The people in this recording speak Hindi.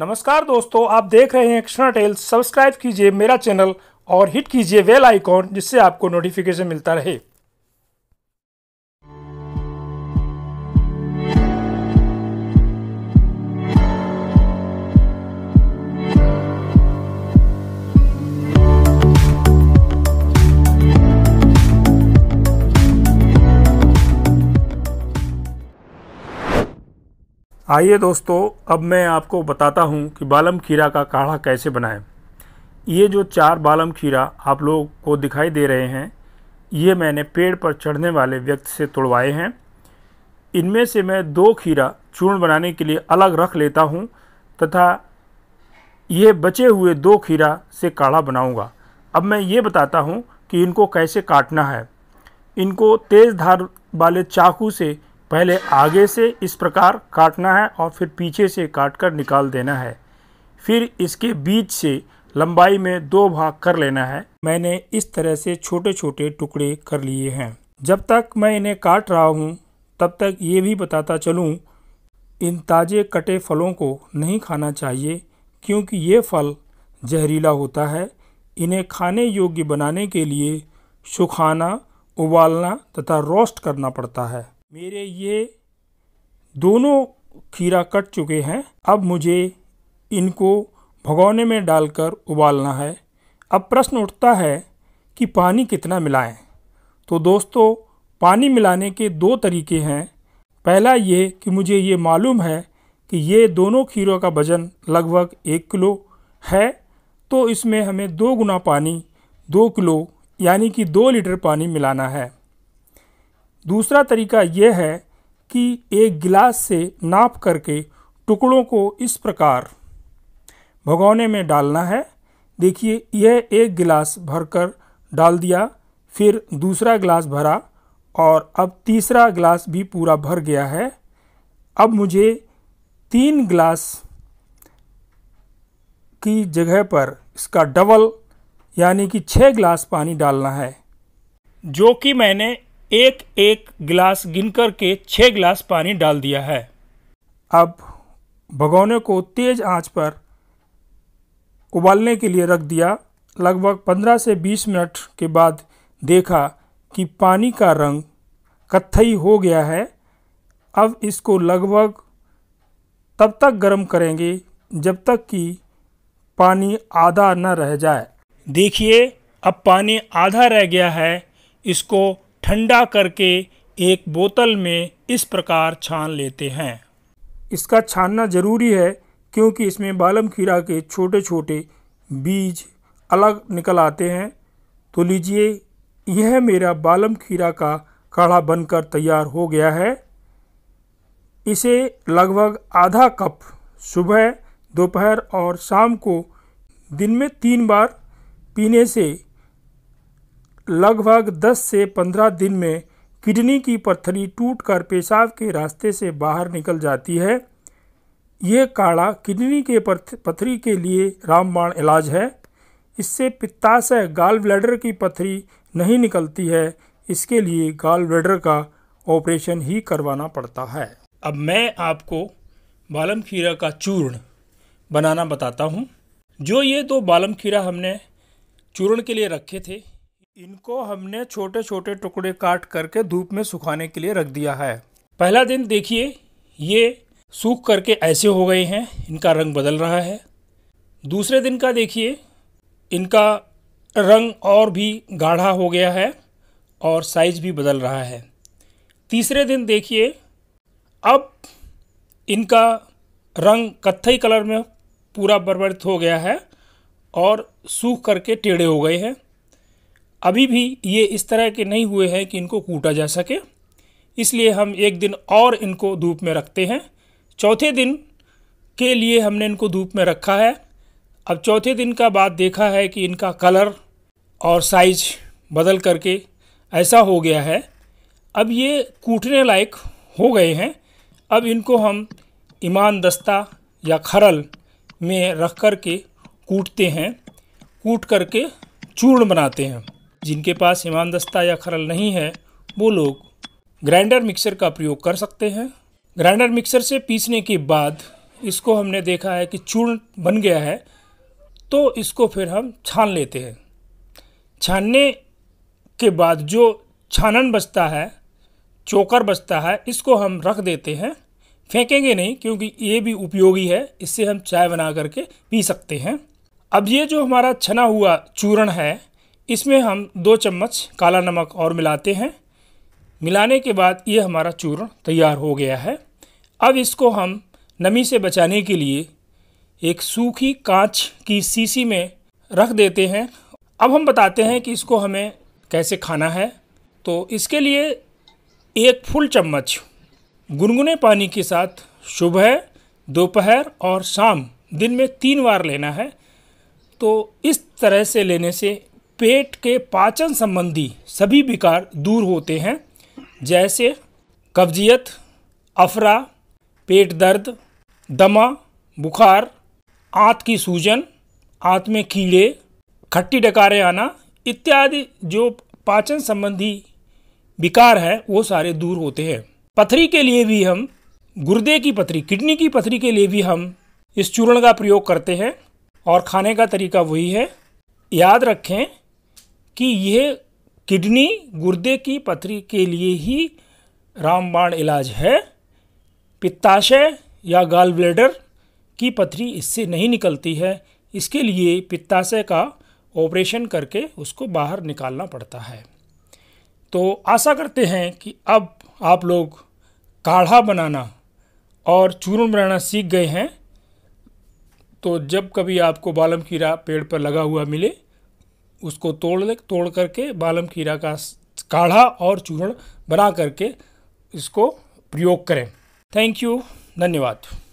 नमस्कार दोस्तों आप देख रहे हैं कृष्णा टेल्स सब्सक्राइब कीजिए मेरा चैनल और हिट कीजिए वेल आइकॉन जिससे आपको नोटिफिकेशन मिलता रहे आइए दोस्तों अब मैं आपको बताता हूँ कि बालम खीरा का काढ़ा कैसे बनाएं ये जो चार बालम खीरा आप लोगों को दिखाई दे रहे हैं ये मैंने पेड़ पर चढ़ने वाले व्यक्ति से तोड़वाए हैं इनमें से मैं दो खीरा चूर्ण बनाने के लिए अलग रख लेता हूँ तथा ये बचे हुए दो खीरा से काढ़ा बनाऊँगा अब मैं ये बताता हूँ कि इनको कैसे काटना है इनको तेज़ धार वाले चाकू से पहले आगे से इस प्रकार काटना है और फिर पीछे से काट कर निकाल देना है फिर इसके बीच से लंबाई में दो भाग कर लेना है मैंने इस तरह से छोटे छोटे टुकड़े कर लिए हैं जब तक मैं इन्हें काट रहा हूँ तब तक ये भी बताता चलूँ इन ताज़े कटे फलों को नहीं खाना चाहिए क्योंकि ये फल जहरीला होता है इन्हें खाने योग्य बनाने के लिए सुखाना उबालना तथा रोस्ट करना पड़ता है मेरे ये दोनों खीरा कट चुके हैं अब मुझे इनको भगोने में डालकर उबालना है अब प्रश्न उठता है कि पानी कितना मिलाएं? तो दोस्तों पानी मिलाने के दो तरीके हैं पहला ये कि मुझे ये मालूम है कि ये दोनों खीरों का वज़न लगभग एक किलो है तो इसमें हमें दो गुना पानी दो किलो यानी कि दो लीटर पानी मिलाना है दूसरा तरीका यह है कि एक गिलास से नाप करके टुकड़ों को इस प्रकार भगोने में डालना है देखिए यह एक गिलास भरकर डाल दिया फिर दूसरा गिलास भरा और अब तीसरा गिलास भी पूरा भर गया है अब मुझे तीन गिलास की जगह पर इसका डबल यानी कि छः गिलास पानी डालना है जो कि मैंने एक एक गिलास कर के छः गिलास पानी डाल दिया है अब भगौने को तेज आंच पर उबालने के लिए रख दिया लगभग 15 से 20 मिनट के बाद देखा कि पानी का रंग कत्थई हो गया है अब इसको लगभग तब तक गर्म करेंगे जब तक कि पानी आधा न रह जाए देखिए अब पानी आधा रह गया है इसको ठंडा करके एक बोतल में इस प्रकार छान लेते हैं इसका छानना ज़रूरी है क्योंकि इसमें बालम खीरा के छोटे छोटे बीज अलग निकल आते हैं तो लीजिए यह मेरा बालम खीरा का काढ़ा बनकर तैयार हो गया है इसे लगभग आधा कप सुबह दोपहर और शाम को दिन में तीन बार पीने से लगभग 10 से 15 दिन में किडनी की पत्थरी टूटकर पेशाब के रास्ते से बाहर निकल जाती है ये काढ़ा किडनी के पथरी के लिए रामबाण इलाज है इससे पित्ताशय गाल ब्लैडर की पत्थरी नहीं निकलती है इसके लिए गाल ब्लैडर का ऑपरेशन ही करवाना पड़ता है अब मैं आपको बालम खीरा का चूर्ण बनाना बताता हूँ जो ये दो बालम खीरा हमने चूर्ण के लिए रखे थे इनको हमने छोटे छोटे टुकड़े काट करके धूप में सुखाने के लिए रख दिया है पहला दिन देखिए ये सूख करके ऐसे हो गए हैं इनका रंग बदल रहा है दूसरे दिन का देखिए इनका रंग और भी गाढ़ा हो गया है और साइज भी बदल रहा है तीसरे दिन देखिए अब इनका रंग कत्थई कलर में पूरा परिवर्तित हो गया है और सूख करके टेढ़े हो गए हैं अभी भी ये इस तरह के नहीं हुए हैं कि इनको कूटा जा सके इसलिए हम एक दिन और इनको धूप में रखते हैं चौथे दिन के लिए हमने इनको धूप में रखा है अब चौथे दिन का बाद देखा है कि इनका कलर और साइज बदल करके ऐसा हो गया है अब ये कूटने लायक हो गए हैं अब इनको हम ईमान दस्ता या खरल में रख कर के कूटते हैं कूट करके चूर्ण बनाते हैं जिनके पास इमाम दस्ता या खरल नहीं है वो लोग ग्राइंडर मिक्सर का प्रयोग कर सकते हैं ग्राइंडर मिक्सर से पीसने के बाद इसको हमने देखा है कि चूर्ण बन गया है तो इसको फिर हम छान लेते हैं छानने के बाद जो छानन बचता है चोकर बचता है इसको हम रख देते हैं फेंकेंगे नहीं क्योंकि ये भी उपयोगी है इससे हम चाय बना करके पी सकते हैं अब ये जो हमारा छना हुआ चूर्ण है इसमें हम दो चम्मच काला नमक और मिलाते हैं मिलाने के बाद ये हमारा चूर्ण तैयार हो गया है अब इसको हम नमी से बचाने के लिए एक सूखी कांच की सीसी में रख देते हैं अब हम बताते हैं कि इसको हमें कैसे खाना है तो इसके लिए एक फुल चम्मच गुनगुने पानी के साथ सुबह दोपहर और शाम दिन में तीन बार लेना है तो इस तरह से लेने से पेट के पाचन संबंधी सभी विकार दूर होते हैं जैसे कब्जियत अफरा पेट दर्द दमा बुखार आँत की सूजन आँत में कीड़े खट्टी डकारें आना इत्यादि जो पाचन संबंधी विकार हैं वो सारे दूर होते हैं पथरी के लिए भी हम गुर्दे की पथरी किडनी की पथरी के लिए भी हम इस चूर्ण का प्रयोग करते हैं और खाने का तरीका वही है याद रखें कि यह किडनी गुर्दे की पथरी के लिए ही रामबाण इलाज है पित्ताशय या गाल ब्लेडर की पथरी इससे नहीं निकलती है इसके लिए पित्ताशय का ऑपरेशन करके उसको बाहर निकालना पड़ता है तो आशा करते हैं कि अब आप लोग काढ़ा बनाना और चूर्ण बनाना सीख गए हैं तो जब कभी आपको बालम कीड़ा पेड़ पर लगा हुआ मिले उसको तोड़ ले तोड़ करके बालम खीरा का काढ़ा और चूर्ण बना करके इसको प्रयोग करें थैंक यू धन्यवाद